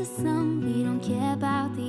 a song we don't care about the